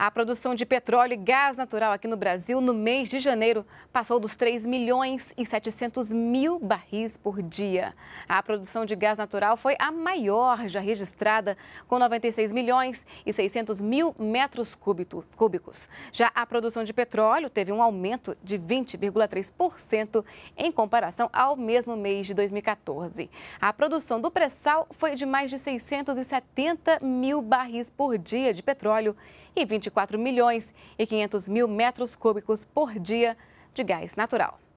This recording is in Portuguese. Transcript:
A produção de petróleo e gás natural aqui no Brasil no mês de janeiro passou dos 3 milhões e 700 mil barris por dia. A produção de gás natural foi a maior já registrada, com 96 milhões e 600 mil metros cúbicos. Já a produção de petróleo teve um aumento de 20,3% em comparação ao mesmo mês de 2014. A produção do pré-sal foi de mais de 670 mil barris por dia de petróleo e 24 4 milhões e 500 mil metros cúbicos por dia de gás natural.